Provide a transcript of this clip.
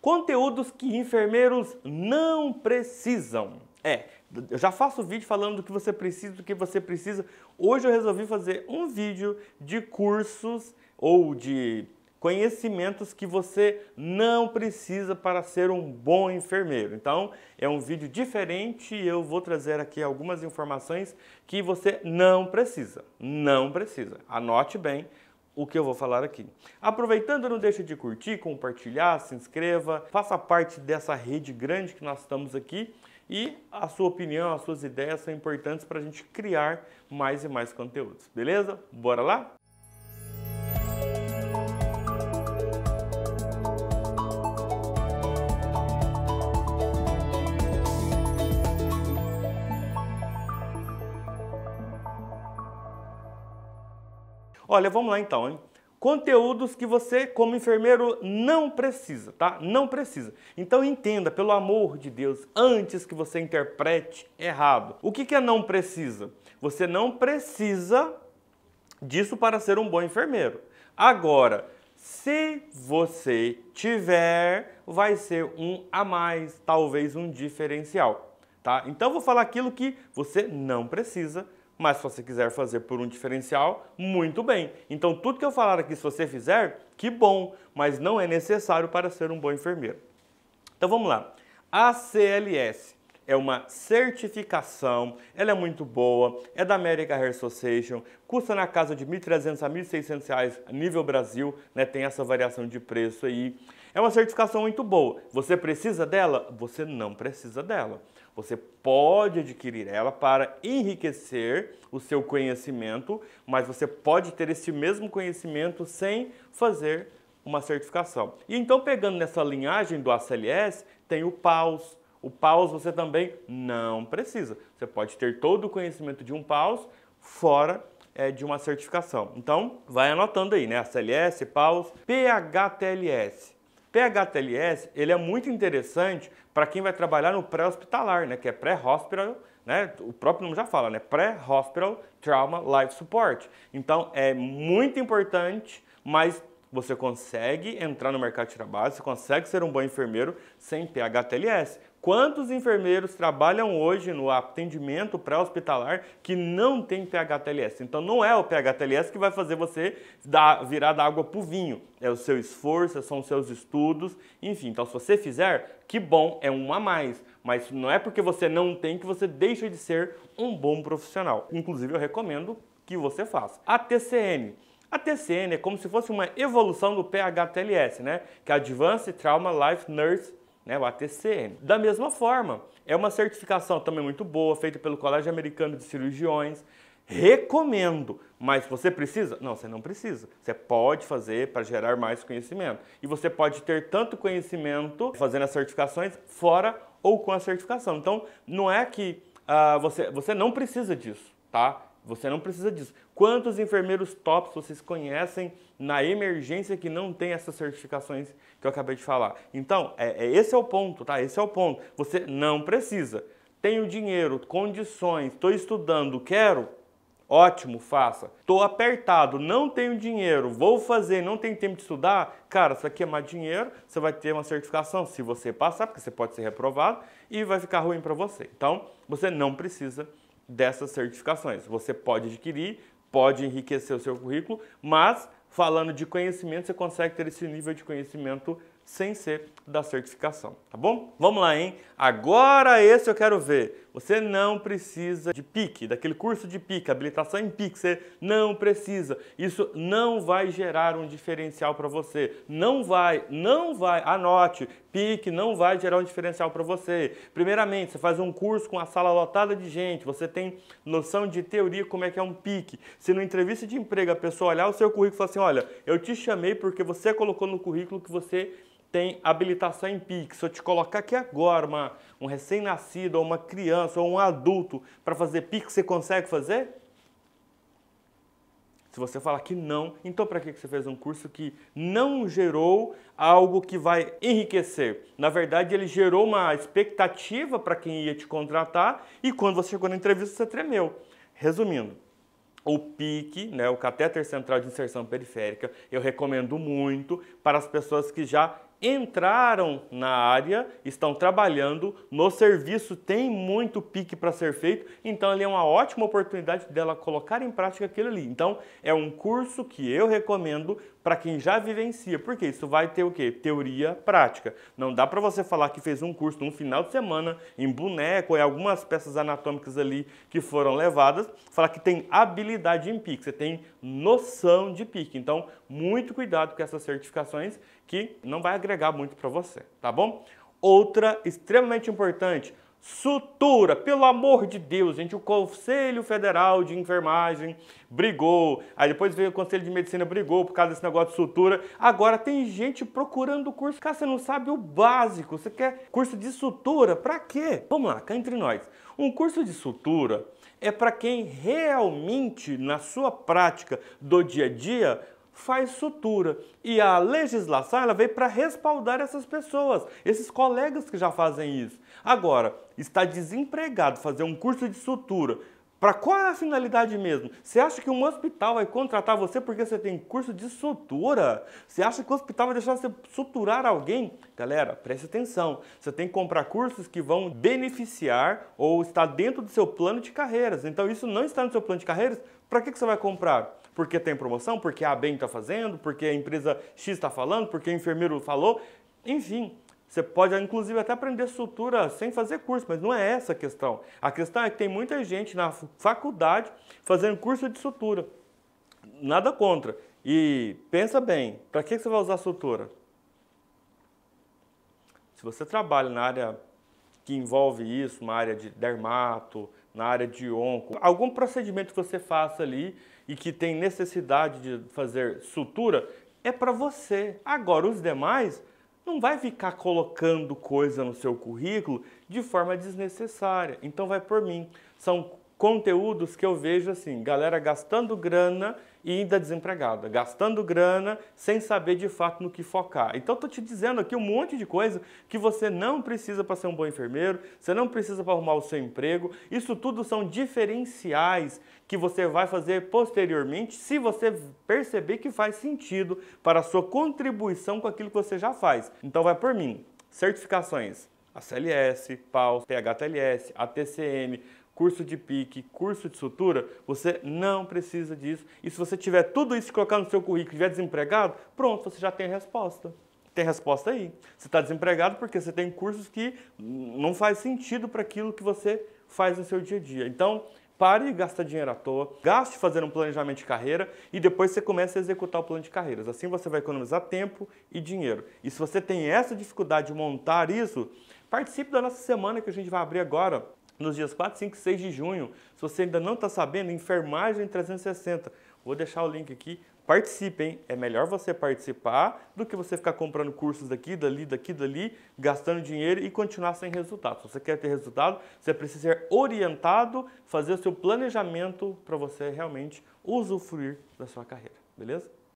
Conteúdos que enfermeiros não precisam. É, eu já faço vídeo falando do que você precisa, do que você precisa. Hoje eu resolvi fazer um vídeo de cursos ou de conhecimentos que você não precisa para ser um bom enfermeiro. Então, é um vídeo diferente e eu vou trazer aqui algumas informações que você não precisa. Não precisa. Anote bem, o que eu vou falar aqui. Aproveitando, não deixe de curtir, compartilhar, se inscreva, faça parte dessa rede grande que nós estamos aqui e a sua opinião, as suas ideias são importantes para a gente criar mais e mais conteúdos, beleza? Bora lá? Olha, vamos lá então, hein? Conteúdos que você, como enfermeiro, não precisa, tá? Não precisa. Então entenda, pelo amor de Deus, antes que você interprete errado. O que, que é não precisa? Você não precisa disso para ser um bom enfermeiro. Agora, se você tiver, vai ser um a mais, talvez um diferencial, tá? Então eu vou falar aquilo que você não precisa mas se você quiser fazer por um diferencial, muito bem. Então tudo que eu falar aqui, se você fizer, que bom, mas não é necessário para ser um bom enfermeiro. Então vamos lá. A CLS é uma certificação, ela é muito boa, é da American Hair Association, custa na casa de R$ 1.300 a R$ 1.600 reais, nível Brasil, né, tem essa variação de preço aí. É uma certificação muito boa. Você precisa dela? Você não precisa dela. Você pode adquirir ela para enriquecer o seu conhecimento, mas você pode ter esse mesmo conhecimento sem fazer uma certificação. E então, pegando nessa linhagem do ACLS, tem o PAUS. O PAUS você também não precisa. Você pode ter todo o conhecimento de um PAUS fora é, de uma certificação. Então, vai anotando aí, né? ACLS, PAUS, PHTLS. PHTLS ele é muito interessante para quem vai trabalhar no pré-hospitalar, né, que é pré-hospital, né, o próprio nome já fala, né, pré-hospital trauma life support. Então é muito importante, mas você consegue entrar no mercado de trabalho, você consegue ser um bom enfermeiro sem PHTLS. Quantos enfermeiros trabalham hoje no atendimento pré-hospitalar que não tem PHTLS? Então não é o PHTLS que vai fazer você dar, virar da água pro vinho. É o seu esforço, são os seus estudos, enfim. Então se você fizer, que bom, é um a mais. Mas não é porque você não tem que você deixa de ser um bom profissional. Inclusive eu recomendo que você faça. A TCM. A TCN é como se fosse uma evolução do PHTLS, né? Que é Advanced Trauma Life Nurse né, o ATCM. Da mesma forma, é uma certificação também muito boa, feita pelo Colégio Americano de Cirurgiões. Recomendo, mas você precisa? Não, você não precisa. Você pode fazer para gerar mais conhecimento. E você pode ter tanto conhecimento fazendo as certificações fora ou com a certificação. Então, não é que uh, você, você não precisa disso, tá? Você não precisa disso. Quantos enfermeiros tops vocês conhecem na emergência que não tem essas certificações que eu acabei de falar? Então, é, é, esse é o ponto, tá? Esse é o ponto. Você não precisa. Tenho dinheiro, condições, estou estudando, quero, Ótimo, faça. Tô apertado, não tenho dinheiro, vou fazer, não tenho tempo de estudar. Cara, você vai queimar dinheiro, você vai ter uma certificação se você passar, porque você pode ser reprovado e vai ficar ruim para você. Então, você não precisa dessas certificações. Você pode adquirir, pode enriquecer o seu currículo, mas falando de conhecimento, você consegue ter esse nível de conhecimento sem ser da certificação, tá bom? Vamos lá, hein? Agora esse eu quero ver. Você não precisa de PIC, daquele curso de PIC, habilitação em PIC, você não precisa. Isso não vai gerar um diferencial para você. Não vai, não vai. Anote, PIC não vai gerar um diferencial para você. Primeiramente, você faz um curso com a sala lotada de gente, você tem noção de teoria como é que é um PIC. Se no entrevista de emprego a pessoa olhar o seu currículo e falar assim, olha, eu te chamei porque você colocou no currículo que você tem habilitação em PIX. Se eu te colocar aqui agora uma, um recém-nascido, ou uma criança, ou um adulto para fazer PIX, você consegue fazer? Se você falar que não, então para que você fez um curso que não gerou algo que vai enriquecer? Na verdade, ele gerou uma expectativa para quem ia te contratar e quando você chegou na entrevista, você tremeu. Resumindo, o PIC, né, o catéter central de inserção periférica, eu recomendo muito para as pessoas que já entraram na área, estão trabalhando no serviço, tem muito pique para ser feito, então é uma ótima oportunidade dela colocar em prática aquilo ali. Então, é um curso que eu recomendo para quem já vivencia, porque isso vai ter o quê? Teoria prática. Não dá para você falar que fez um curso num final de semana em boneco e algumas peças anatômicas ali que foram levadas, falar que tem habilidade em pique, você tem noção de pique. Então, muito cuidado com essas certificações que não vai agregar muito para você, tá bom? Outra extremamente importante, Sutura, pelo amor de Deus, gente, o Conselho Federal de Enfermagem brigou, aí depois veio o Conselho de Medicina brigou por causa desse negócio de sutura. Agora tem gente procurando curso, cara, você não sabe o básico, você quer curso de sutura, pra quê? Vamos lá, cá entre nós. Um curso de sutura é para quem realmente, na sua prática do dia a dia, faz sutura. E a legislação ela veio para respaldar essas pessoas, esses colegas que já fazem isso. Agora, está desempregado, fazer um curso de sutura, para qual é a finalidade mesmo? Você acha que um hospital vai contratar você porque você tem curso de sutura? Você acha que o hospital vai deixar você suturar alguém? Galera, preste atenção. Você tem que comprar cursos que vão beneficiar ou está dentro do seu plano de carreiras. Então, isso não está no seu plano de carreiras, para que, que você vai comprar? Porque tem promoção? Porque a ABEM está fazendo? Porque a empresa X está falando? Porque o enfermeiro falou? Enfim, você pode, inclusive, até aprender sutura sem fazer curso, mas não é essa a questão. A questão é que tem muita gente na faculdade fazendo curso de sutura. Nada contra. E pensa bem, para que você vai usar sutura? Se você trabalha na área que envolve isso, na área de dermato, na área de onco, algum procedimento que você faça ali e que tem necessidade de fazer sutura, é para você. Agora, os demais, não vai ficar colocando coisa no seu currículo de forma desnecessária. Então vai por mim. São conteúdos que eu vejo assim, galera gastando grana e ainda desempregada, gastando grana sem saber de fato no que focar. Então tô te dizendo aqui um monte de coisa que você não precisa para ser um bom enfermeiro, você não precisa para arrumar o seu emprego. Isso tudo são diferenciais que você vai fazer posteriormente, se você perceber que faz sentido para a sua contribuição com aquilo que você já faz. Então vai por mim. Certificações, a CLS, PAUS, PHTLS, ATCM, curso de pique, curso de sutura, você não precisa disso. E se você tiver tudo isso colocar no seu currículo e estiver desempregado, pronto, você já tem a resposta. Tem resposta aí. Você está desempregado porque você tem cursos que não faz sentido para aquilo que você faz no seu dia a dia. Então, pare de gastar dinheiro à toa, gaste fazendo um planejamento de carreira e depois você começa a executar o plano de carreiras. Assim você vai economizar tempo e dinheiro. E se você tem essa dificuldade de montar isso, participe da nossa semana que a gente vai abrir agora nos dias 4, 5 e 6 de junho. Se você ainda não está sabendo, enfermagem 360. Vou deixar o link aqui. Participe, hein? É melhor você participar do que você ficar comprando cursos daqui, dali, daqui, dali, gastando dinheiro e continuar sem resultado. Se você quer ter resultado, você precisa ser orientado, fazer o seu planejamento para você realmente usufruir da sua carreira, beleza?